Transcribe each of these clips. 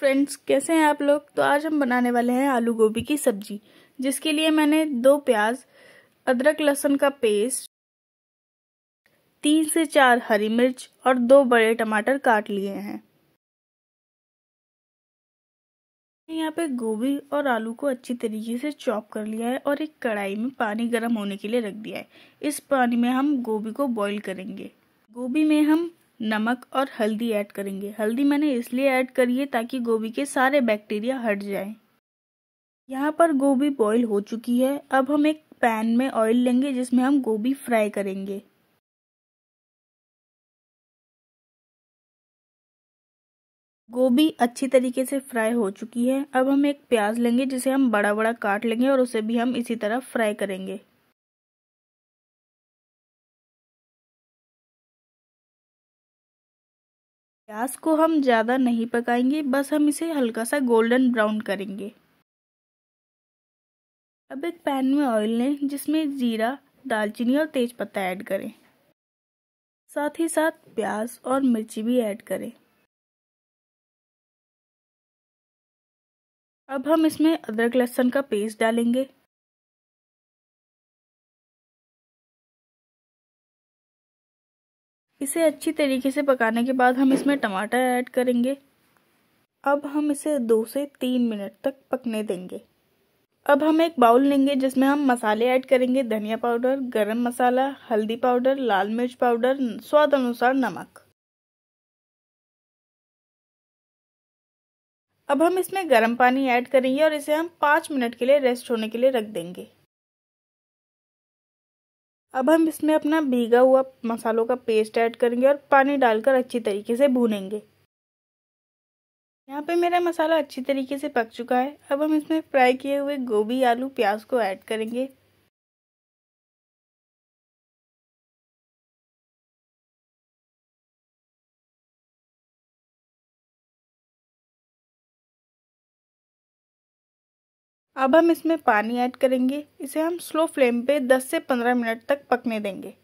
friends कैसे हैं आप लोग तो आज हम बनाने वाले हैं आलू गोभी की सब्जी जिसके लिए मैंने दो प्याज अदरक लहसुन का पेस्ट तीन से चार हरी मिर्च और दो बड़े टमाटर काट लिए हैं यहाँ पे गोभी और आलू को अच्छी तरीके से चॉप कर लिया है और एक कढ़ाई में पानी गर्म होने के लिए रख दिया है इस पानी में हम गोभी को बॉईल करेंगे गोभी में हम नमक और हल्दी ऐड करेंगे हल्दी मैंने इसलिए ऐड करी है ताकि गोभी के सारे बैक्टीरिया हट जाए यहाँ पर गोभी बॉईल हो चुकी है अब हम एक पैन में ऑयल लेंगे जिसमें हम गोभी फ्राई करेंगे गोभी अच्छी तरीके से फ्राई हो चुकी है अब हम एक प्याज लेंगे जिसे हम बड़ा बड़ा काट लेंगे और उसे भी हम इसी तरह फ्राई करेंगे प्याज को हम ज़्यादा नहीं पकाएंगे बस हम इसे हल्का सा गोल्डन ब्राउन करेंगे अब एक पैन में ऑयल लें जिसमें जीरा दालचीनी और तेज पत्ता ऐड करें साथ ही साथ प्याज और मिर्ची भी ऐड करें अब हम इसमें अदरक लहसुन का पेस्ट डालेंगे इसे अच्छी तरीके से पकाने के बाद हम इसमें टमाटर ऐड करेंगे अब हम इसे दो से तीन मिनट तक पकने देंगे अब हम एक बाउल लेंगे जिसमें हम मसाले ऐड करेंगे धनिया पाउडर गरम मसाला हल्दी पाउडर लाल मिर्च पाउडर स्वाद अनुसार नमक अब हम इसमें गर्म पानी ऐड करेंगे और इसे हम पाँच मिनट के लिए रेस्ट होने के लिए रख देंगे अब हम इसमें अपना भीगा हुआ मसालों का पेस्ट ऐड करेंगे और पानी डालकर अच्छी तरीके से भूनेंगे यहाँ पे मेरा मसाला अच्छी तरीके से पक चुका है अब हम इसमें फ्राई किए हुए गोभी आलू प्याज को ऐड करेंगे अब हम इसमें पानी ऐड करेंगे इसे हम स्लो फ्लेम पे 10 से 15 मिनट तक पकने देंगे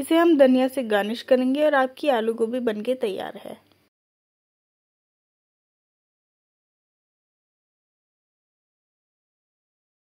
इसे हम धनिया से गार्निश करेंगे और आपकी आलू गोभी बनके तैयार है